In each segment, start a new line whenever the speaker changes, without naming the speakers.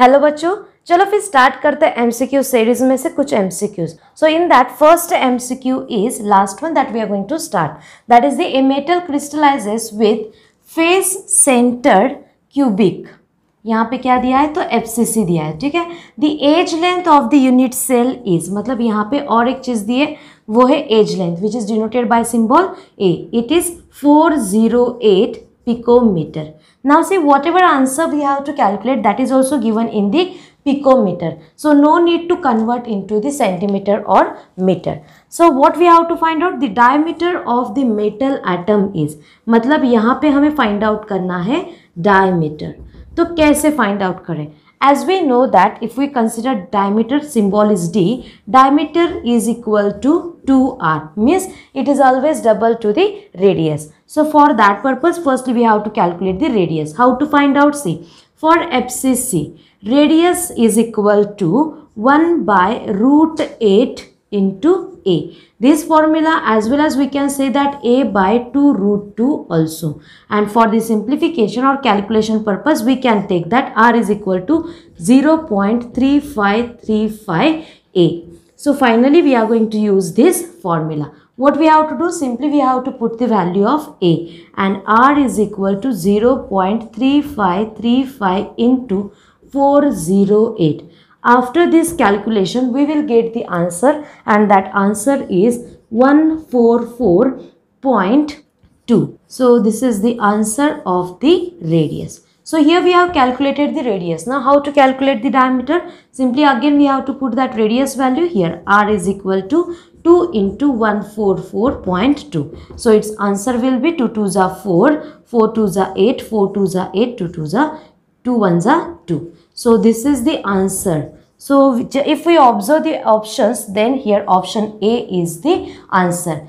Hello बच्चों चलो फिर स्टार्ट करते हैं एमसीक्यू सीरीज में से कुछ MCQs so in that first MCQ is last one that we are going to start that is the metal crystallizes with face centred cubic यहाँ पे क्या दिया है तो एफ दिया है ठीक है the edge length of the unit cell is मतलब यहाँ पे और एक चीज़ दी है वो है edge length which is denoted by symbol a it is 408 picometre Now see whatever answer we have to calculate that is also given in the picometer. So no need to convert into the centimeter or meter. So what we have to find out the diameter of the metal atom is. मतलब यहाँ पे हमें find out करना है diameter. तो कैसे find out करें As we know that if we consider diameter symbol is D, diameter is equal to 2R means it is always double to the radius. So for that purpose firstly we have to calculate the radius. How to find out C? For FCC, radius is equal to 1 by root 8 into A this formula as well as we can say that a by 2 root 2 also and for the simplification or calculation purpose we can take that r is equal to 0 0.3535a. So finally we are going to use this formula. What we have to do simply we have to put the value of a and r is equal to 0 0.3535 into 408 after this calculation, we will get the answer and that answer is 144.2. So, this is the answer of the radius. So, here we have calculated the radius. Now, how to calculate the diameter? Simply again we have to put that radius value here. R is equal to 2 into 144.2. So, its answer will be 2 2s are 4, 4 2s are 8, 4 2s are 8, 2 2s are 2 1s are So this is the answer. So if we observe the options, then here option A is the answer.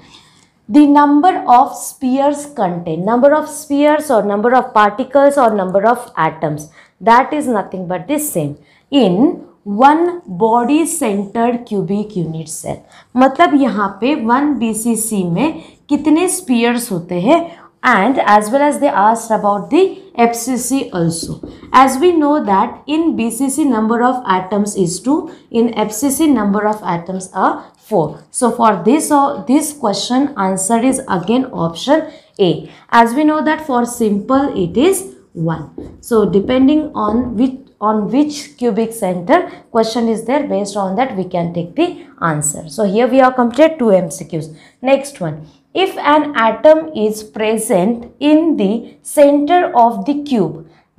The number of spheres contain number of spheres or number of particles or number of atoms, that is nothing but the same in one body centred cubic unit cell मतलब यहाँ पे one BCC में कितने spheres होते हैं and as well as they asked about the FCC also. As we know that in BCC number of atoms is 2, in FCC number of atoms are 4. So for this, uh, this question answer is again option A. As we know that for simple it is 1. So depending on which on which cubic center question is there based on that we can take the answer. So here we have completed two MCQs. Next one If an atom is present in the center of the cube,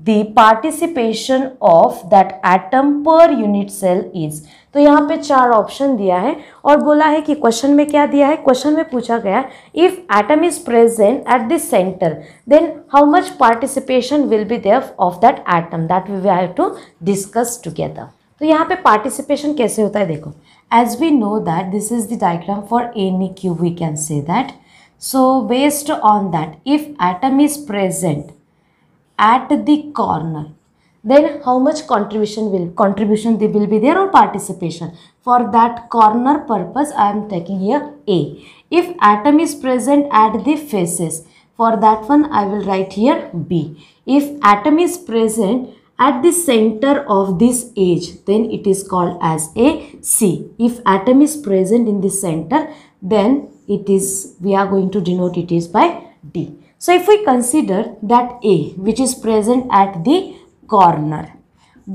the participation of that atom per unit cell is. तो यहाँ पे चार option दिया है और बोला है कि क्वेश्चन में क्या दिया है क्वेश्चन में पूछा गया if atom is present at the centre then how much participation will be due of that atom that we have to discuss together तो यहाँ पे पार्टिसिपेशन कैसे होता है देखो as we know that this is the diagram for any cube we can say that So based on that, if atom is present at the corner, then how much contribution will contribution they will be there or participation for that corner purpose I am taking here A. If atom is present at the faces, for that one I will write here B. If atom is present at the center of this edge, then it is called as a C. If atom is present in the center, then it is, we are going to denote it is by D. So if we consider that A which is present at the corner,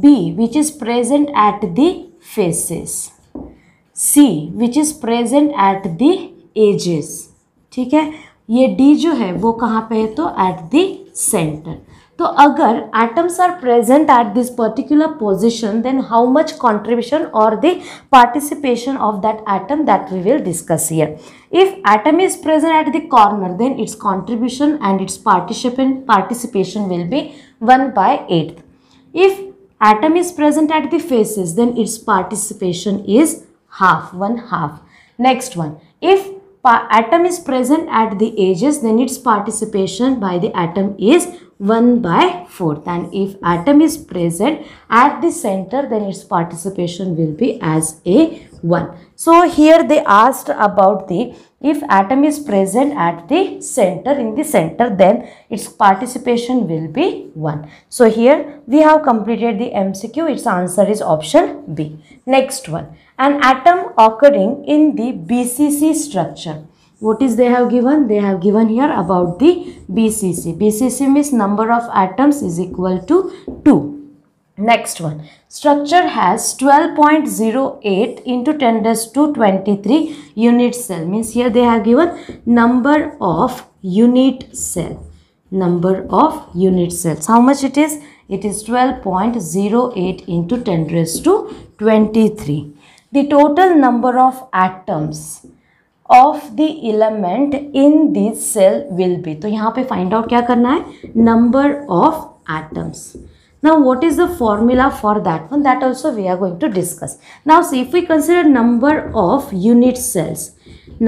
B which is present at the faces, C which is present at the edges, ठीक है ये D जो है वो कहाँ पे है तो at the center. तो अगर atoms are present at this particular position then how much contribution or the participation of that atom that we will discuss here. If atom is present at the corner then its contribution and its participant participation will be 1 by eight. If atom is present at the faces then its participation is half, 1 half. Next one, if atom is present at the edges then its participation by the atom is 1 by 4th and if atom is present at the center then its participation will be as a 1. So here they asked about the if atom is present at the center in the center then its participation will be 1. So here we have completed the MCQ its answer is option B. Next one an atom occurring in the BCC structure what is they have given they have given here about the bcc bcc means number of atoms is equal to 2 next one structure has 12.08 into 10 to 23 unit cell means here they have given number of unit cell number of unit cells how much it is it is 12.08 into 10 to 23 the total number of atoms the element in this cell will be. So तो यहाँ पे find out क्या करना है Number of atoms. now what is the formula for that one that also we are going to discuss now see if we consider number of unit cells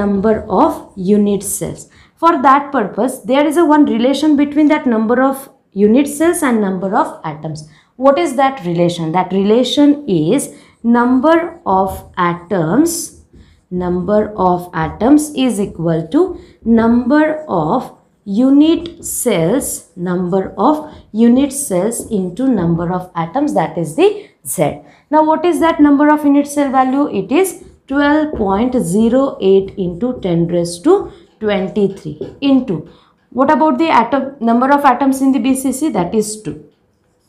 number of unit cells for that purpose there is a one relation between that number of unit cells and number of atoms what is that relation that relation is number of atoms number of atoms is equal to number of unit cells number of unit cells into number of atoms that is the z now what is that number of unit cell value it is 12.08 into 10 raised to 23 into what about the atom number of atoms in the bcc that is 2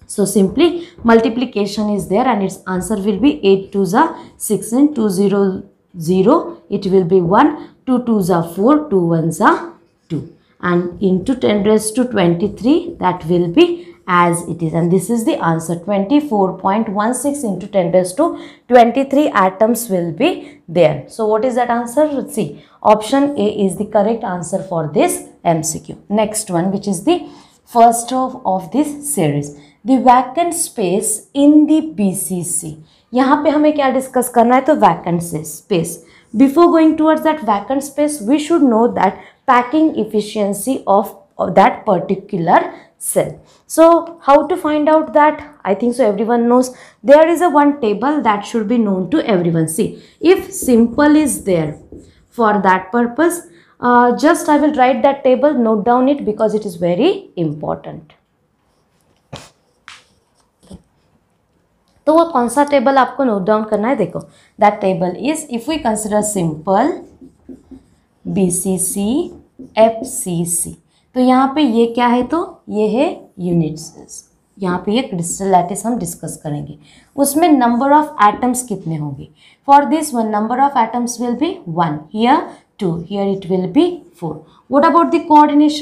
so simply multiplication is there and its answer will be 8 to the 16 20 0, it will be 1, 2 2s are 4, 2 1s are 2 and into 10 raised to 23 that will be as it is and this is the answer 24.16 into 10 raised to 23 atoms will be there. So what is that answer? see option A is the correct answer for this MCQ. Next one which is the first of, of this series. The vacant space in the B C C यहाँ पे हमें क्या discuss करना है तो vacancy space before going towards that vacant space we should know that packing efficiency of that particular cell so how to find out that I think so every one knows there is a one table that should be known to every one see if simple is there for that purpose just I will write that table note down it because it is very important तो वो कौन सा table आपको note down करना है देखो that table is if we consider simple B C C F C C तो यहाँ पे ये क्या है तो ये है यूनिट्स यहाँ पे ये क्रिस्टल लैटिस हम डिस्कस करेंगे उसमें नंबर ऑफ एटम्स कितने होंगे for this one number of atoms will be one here two here it will be four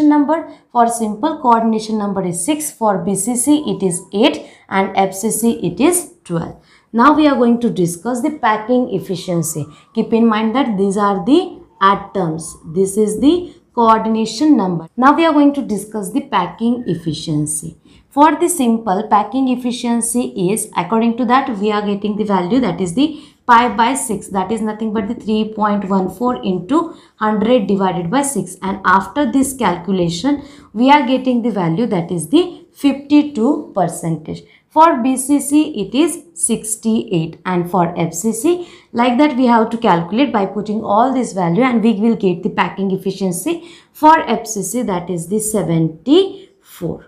number for simple coordination number is six for B C C it is eight and F C C it is 12. Now we are going to discuss the packing efficiency. Keep in mind that these are the atoms. This is the coordination number. Now we are going to discuss the packing efficiency. For the simple packing efficiency is according to that we are getting the value that is the pi by 6 that is nothing but the 3.14 into 100 divided by 6 and after this calculation we are getting the value that is the 52 percentage. For BCC, it is 68 and for FCC, like that we have to calculate by putting all this value and we will get the packing efficiency for FCC that is the 74.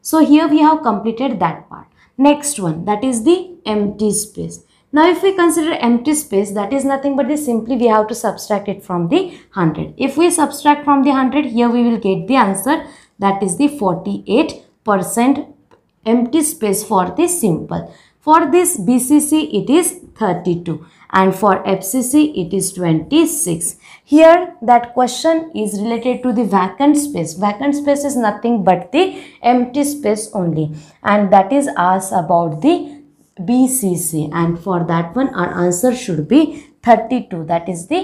So here we have completed that part. Next one that is the empty space. Now if we consider empty space that is nothing but the simply we have to subtract it from the 100. If we subtract from the 100 here we will get the answer that is the 48 percent empty space for the simple. For this BCC it is 32 and for FCC it is 26. Here that question is related to the vacant space. Vacant space is nothing but the empty space only and that is asked about the BCC and for that one our answer should be 32 that is the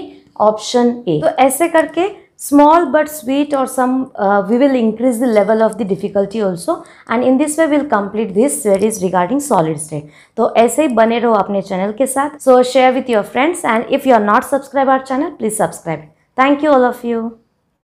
option A. So, ऐसे करके small but sweet or some uh, we will increase the level of the difficulty also and in this way we'll complete this series regarding solid state तो aise hi bane raho apne channel ke sath so share with your friends and if you are not subscribe our channel please subscribe thank you all of you